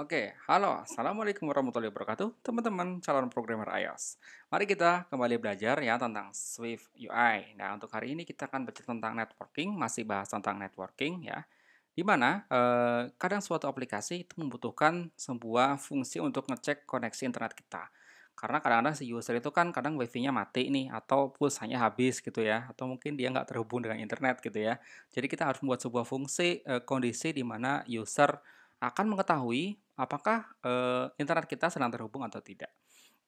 Oke, halo, assalamualaikum warahmatullahi wabarakatuh, teman-teman calon programmer iOS. Mari kita kembali belajar ya tentang Swift UI. Nah, untuk hari ini kita akan belajar tentang networking, masih bahas tentang networking ya. Di mana eh, kadang suatu aplikasi itu membutuhkan sebuah fungsi untuk ngecek koneksi internet kita. Karena kadang-kadang si user itu kan kadang wifi-nya mati nih, atau pulsanya habis gitu ya, atau mungkin dia nggak terhubung dengan internet gitu ya. Jadi kita harus membuat sebuah fungsi eh, kondisi di mana user akan mengetahui apakah uh, internet kita sedang terhubung atau tidak.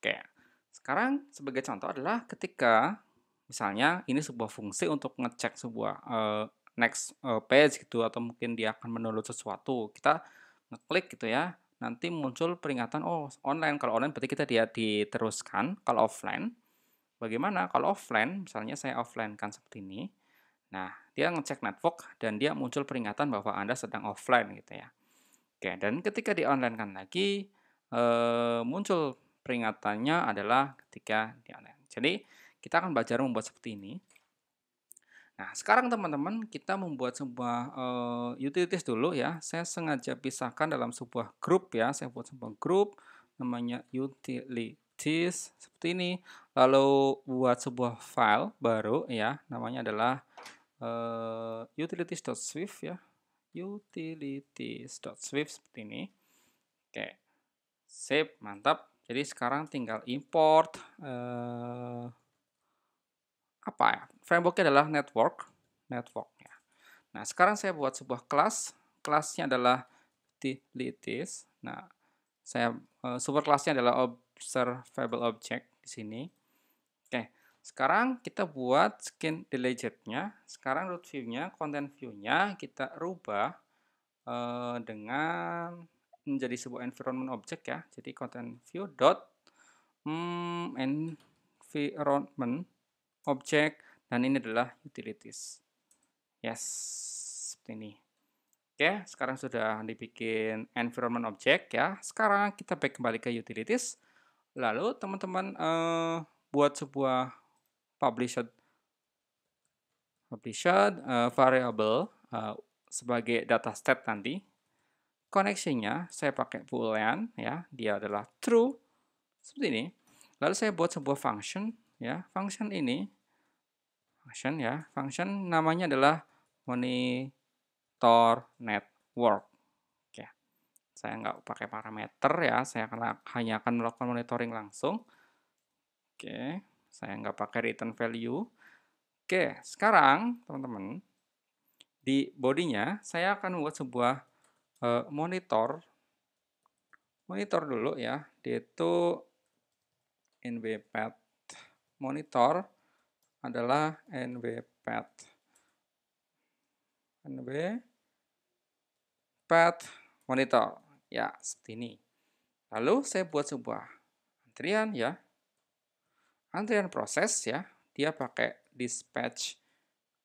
Oke, sekarang sebagai contoh adalah ketika misalnya ini sebuah fungsi untuk ngecek sebuah uh, next uh, page gitu atau mungkin dia akan menulis sesuatu, kita ngeklik gitu ya, nanti muncul peringatan oh online kalau online berarti kita dia diteruskan, kalau offline bagaimana kalau offline misalnya saya offline kan seperti ini. Nah, dia ngecek network dan dia muncul peringatan bahwa Anda sedang offline gitu ya. Oke, dan ketika di online kan lagi e, muncul peringatannya adalah ketika di online. Jadi kita akan belajar membuat seperti ini. Nah, sekarang teman-teman kita membuat sebuah e, utilities dulu ya. Saya sengaja pisahkan dalam sebuah grup ya. Saya buat sebuah grup namanya utilities seperti ini. Lalu buat sebuah file baru ya. Namanya adalah e, utilities.swift ya utilities.swift seperti ini. Oke, save, mantap. Jadi sekarang tinggal import eh, apa ya? Frameworknya adalah network, network ya. Nah, sekarang saya buat sebuah kelas, kelasnya adalah utilities. Nah, saya eh, super kelasnya adalah observable object di sini. Sekarang kita buat skin delay nya Sekarang root view-nya, content view-nya kita rubah uh, dengan menjadi sebuah environment object ya. Jadi content view dot hmm, environment object dan ini adalah utilities. Yes, seperti ini. Oke, sekarang sudah dibikin environment object ya. Sekarang kita back kembali ke utilities. Lalu teman-teman uh, buat sebuah published published uh, variable uh, sebagai data set nanti. Koneksinya saya pakai boolean ya, dia adalah true seperti ini. Lalu saya buat sebuah function ya. Function ini function ya, function namanya adalah monitor network. Oke. Saya nggak pakai parameter ya, saya hanya akan melakukan monitoring langsung. Oke. Saya nggak pakai return value. Oke, sekarang teman-teman di bodinya saya akan buat sebuah uh, monitor. Monitor dulu ya, yaitu nvpad monitor adalah nv pad monitor ya seperti ini lalu saya buat sebuah antrian ya antrian proses ya, dia pakai dispatch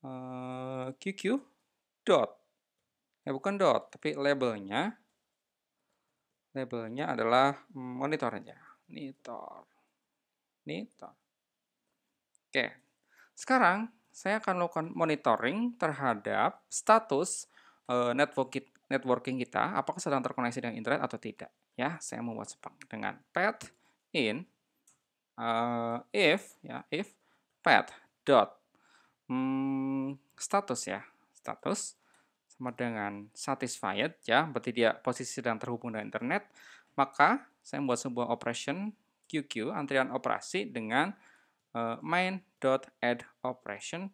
uh, eh, QQ dot. Ya bukan dot, tapi labelnya labelnya adalah monitornya. Monitor. Monitor. Oke. Sekarang saya akan lakukan monitoring terhadap status uh, network networking kita apakah sedang terkoneksi dengan internet atau tidak ya saya membuat sepak dengan pet in uh, if ya if pet dot hmm, status ya status sama dengan satisfied ya berarti dia posisi sedang terhubung dengan internet maka saya membuat sebuah operation QQ antrian operasi dengan uh, add operation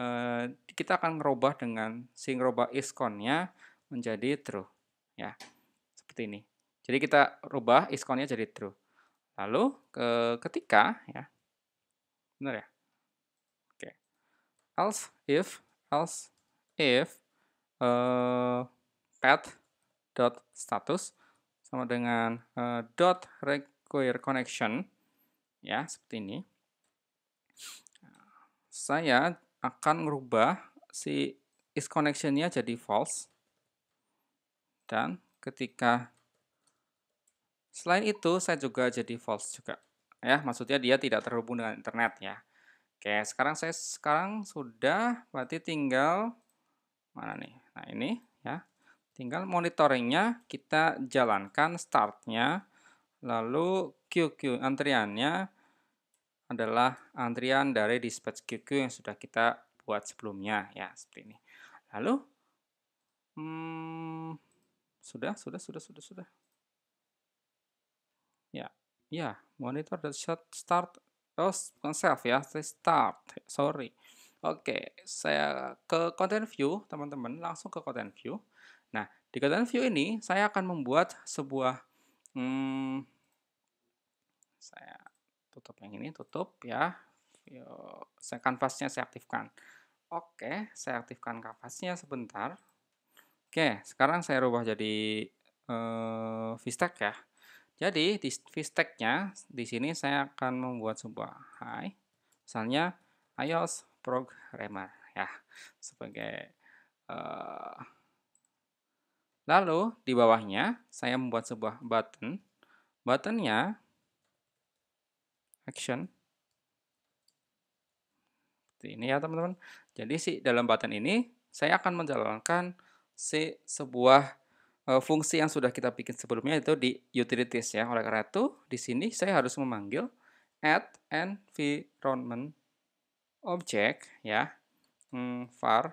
uh, kita akan merubah dengan sing merubah isconnya menjadi true ya seperti ini jadi kita rubah isconnya jadi true Lalu ke ketika ya. Benar ya? Oke. Else if else if uh, dot status sama dengan uh, dot require connection ya seperti ini saya akan merubah si is connectionnya jadi false dan ketika Selain itu, saya juga jadi false juga. Ya, maksudnya dia tidak terhubung dengan internet ya. Oke, sekarang saya sekarang sudah berarti tinggal mana nih? Nah, ini ya. Tinggal monitoringnya kita jalankan startnya, lalu QQ antriannya adalah antrian dari dispatch QQ yang sudah kita buat sebelumnya ya seperti ini. Lalu hmm, sudah sudah sudah sudah sudah Ya, monitor dan start. Oh, bukan self ya, start. Sorry. Oke, saya ke content view, teman-teman. Langsung ke content view. Nah, di content view ini saya akan membuat sebuah hmm, saya tutup yang ini, tutup ya. Saya kanvasnya saya aktifkan. Oke, saya aktifkan kanvasnya sebentar. Oke, sekarang saya rubah jadi uh, eh, ya. Jadi di vstack-nya di sini saya akan membuat sebuah hi misalnya iOS programmer ya sebagai uh, lalu di bawahnya saya membuat sebuah button buttonnya action seperti ini ya teman-teman jadi si dalam button ini saya akan menjalankan si sebuah Eh, fungsi yang sudah kita bikin sebelumnya itu di utilities ya. Oleh karena itu, di sini saya harus memanggil add environment object ya far hmm, var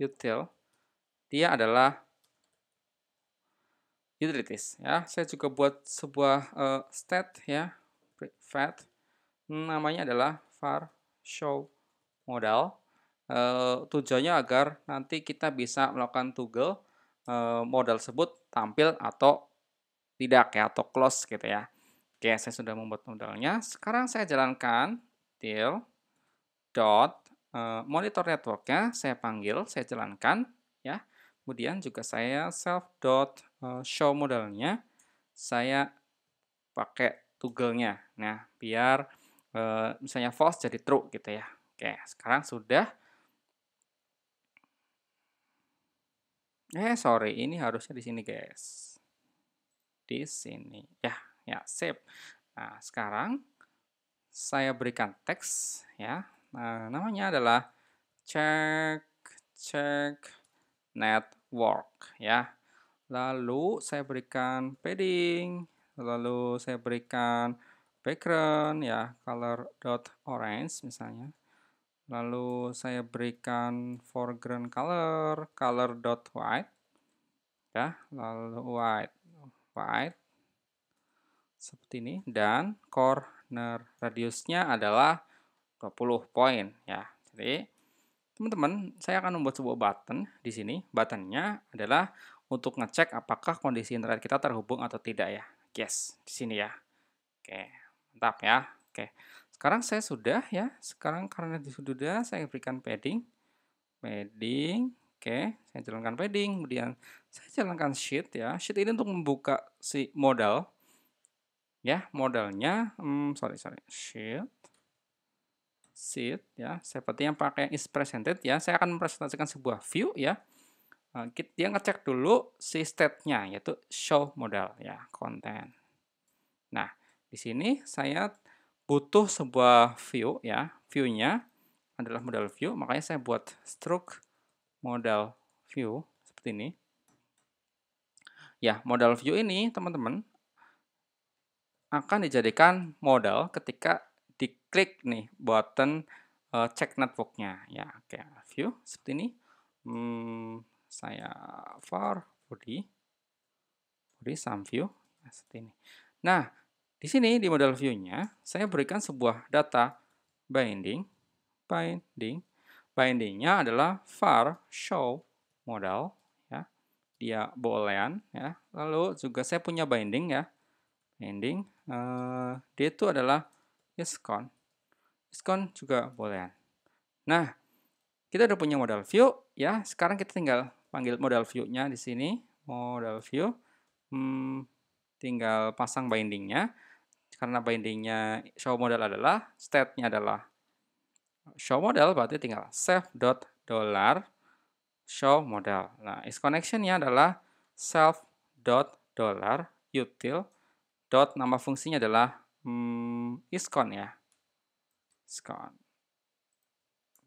util dia adalah utilities ya. Saya juga buat sebuah uh, stat ya private hmm, namanya adalah var show modal. Uh, tujuannya agar nanti kita bisa melakukan toggle Eh, Model tersebut tampil atau tidak ya atau close gitu ya. Oke, saya sudah membuat modelnya Sekarang saya jalankan deal dot eh, monitor networknya saya panggil, saya jalankan ya. Kemudian juga saya self dot eh, show modelnya saya pakai toggle-nya. Nah, biar misalnya false jadi true gitu ya. Oke, sekarang sudah Eh, sorry, ini harusnya di sini, guys. Di sini. Ya, ya, sip. Nah, sekarang saya berikan teks ya. Nah, namanya adalah check check network ya. Lalu saya berikan padding, lalu saya berikan background ya color dot orange misalnya lalu saya berikan foreground color color dot white ya lalu white white seperti ini dan corner radiusnya adalah 20 poin ya jadi teman-teman saya akan membuat sebuah button di sini buttonnya adalah untuk ngecek apakah kondisi internet kita terhubung atau tidak ya yes di sini ya oke mantap ya oke sekarang saya sudah ya. Sekarang karena sudah saya berikan padding. Padding. Oke, saya jalankan padding. Kemudian saya jalankan sheet ya. Sheet ini untuk membuka si modal. Ya, modalnya. Hmm, sorry, sorry. Sheet. Sheet ya. Seperti yang pakai is presented ya. Saya akan mempresentasikan sebuah view ya. Eh, kita yang ngecek dulu si state-nya yaitu show modal ya, konten. Nah, di sini saya butuh sebuah view ya, view-nya adalah modal view, makanya saya buat stroke modal view seperti ini. Ya, modal view ini teman-teman akan dijadikan modal ketika diklik nih button uh, check networknya ya kayak view seperti ini hmm, saya for body body some view ya, seperti ini nah di sini di model view-nya, saya berikan sebuah data binding, binding, bindingnya adalah var show model, ya, dia boolean, ya. Lalu juga saya punya binding ya, binding, eh dia itu adalah iscon, iscon juga boolean. Nah, kita udah punya model view, ya. Sekarang kita tinggal panggil model view-nya di sini, model view, hmm, tinggal pasang bindingnya. Karena bindingnya show model adalah, state-nya adalah show model, berarti tinggal dot save dollar show model. Nah, is connection-nya adalah dollar util dot nama fungsinya adalah hmm, iscon ya. iscon.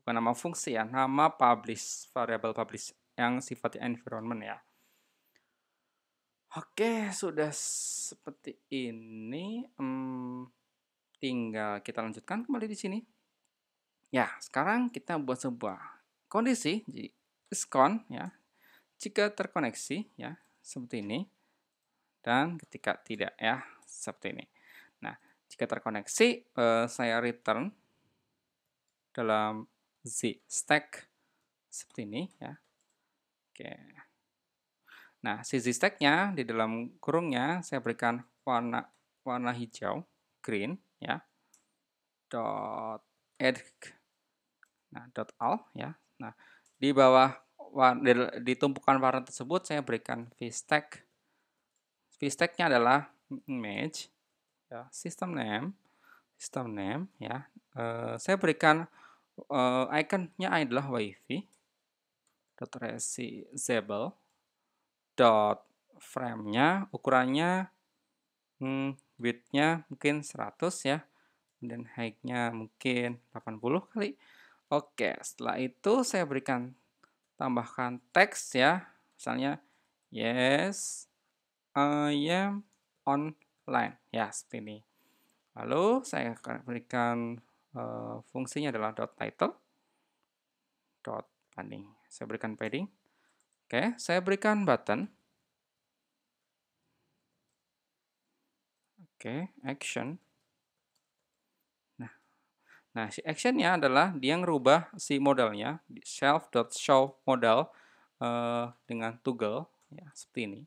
Bukan nama fungsi ya, nama publish, variable publish yang sifatnya environment ya. Oke, sudah seperti ini. Hmm, tinggal kita lanjutkan kembali di sini. Ya, sekarang kita buat sebuah kondisi, jadi diskon ya. Jika terkoneksi ya, seperti ini. Dan ketika tidak ya, seperti ini. Nah, jika terkoneksi, eh, saya return dalam z stack seperti ini ya. Oke. Nah, CZ tag-nya di dalam kurungnya saya berikan warna warna hijau, green ya. dot add nah dot all ya. Nah, di bawah di tumpukan warna tersebut saya berikan vis tag. nya adalah image ya, system name, system name ya. Uh, saya berikan uh, eh, ikonnya adalah wifi dot resizable dot frame-nya ukurannya hmm, width-nya mungkin 100 ya dan height-nya mungkin 80 kali oke setelah itu saya berikan tambahkan teks ya misalnya yes I am online ya seperti ini lalu saya akan berikan uh, fungsinya adalah dot title dot padding saya berikan padding Oke, saya berikan button. Oke, action. Nah, nah si actionnya adalah dia ngerubah si modalnya self.show modal uh, dengan toggle ya seperti ini.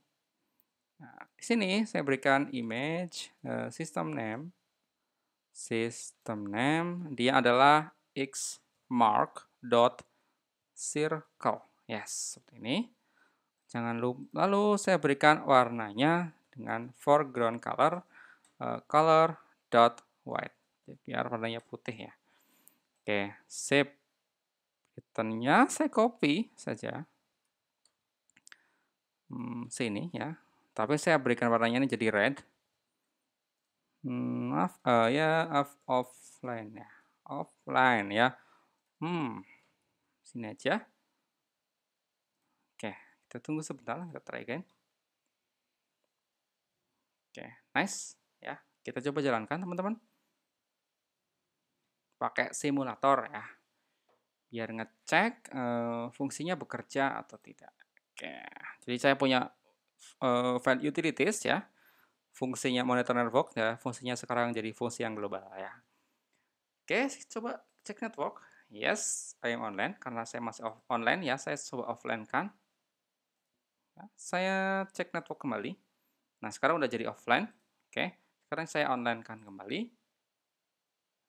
Nah, di sini saya berikan image uh, system name system name dia adalah x mark dot circle. Yes, seperti ini. Jangan lupa, lalu saya berikan warnanya dengan foreground color, uh, color dot white. Biar warnanya putih ya. Oke, save. Returnnya saya copy saja. Hmm, sini ya. Tapi saya berikan warnanya ini jadi red. Hmm, off, uh, eh, ya, off, offline ya. Offline ya. Hmm, sini aja. Kita tunggu sebentar, kita try again. Oke, okay, nice. Ya, kita coba jalankan teman-teman. Pakai simulator ya. Biar ngecek uh, fungsinya bekerja atau tidak. Oke, okay. jadi saya punya uh, eh, file utilities ya. Fungsinya monitor network ya, fungsinya sekarang jadi fungsi yang global ya. Oke, okay, coba cek network. Yes, I am online karena saya masih off online ya, saya coba offline kan. Saya cek network kembali. Nah, sekarang udah jadi offline. Oke, sekarang saya online kan kembali.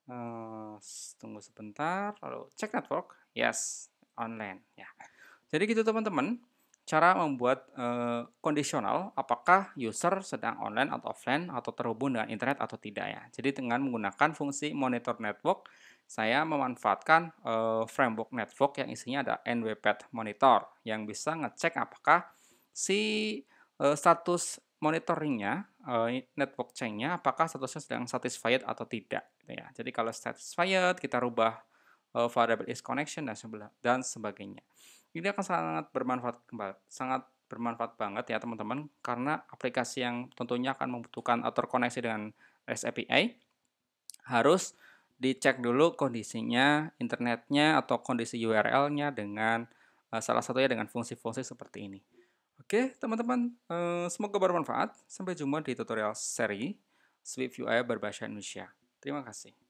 Uh, tunggu sebentar, lalu cek network. Yes, online. Ya. Jadi gitu teman-teman, cara membuat uh, apakah user sedang online atau offline atau terhubung dengan internet atau tidak ya. Jadi dengan menggunakan fungsi monitor network, saya memanfaatkan uh, framework network yang isinya ada NWPAD monitor yang bisa ngecek apakah si uh, status monitoringnya, uh, network chainnya, apakah statusnya sedang satisfied atau tidak. Gitu ya. Jadi kalau satisfied, kita rubah uh, variable is connection dan, sebelah dan sebagainya. Ini akan sangat bermanfaat sangat bermanfaat banget ya teman-teman karena aplikasi yang tentunya akan membutuhkan atau koneksi dengan REST API harus dicek dulu kondisinya internetnya atau kondisi URL-nya dengan salah satunya dengan fungsi-fungsi seperti ini. Oke teman-teman, eh, semoga bermanfaat. Sampai jumpa di tutorial seri SwiftUI berbahasa Indonesia. Terima kasih.